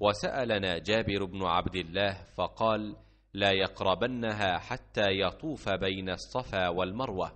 وسالنا جابر بن عبد الله فقال لا يقربنها حتى يطوف بين الصفا والمروه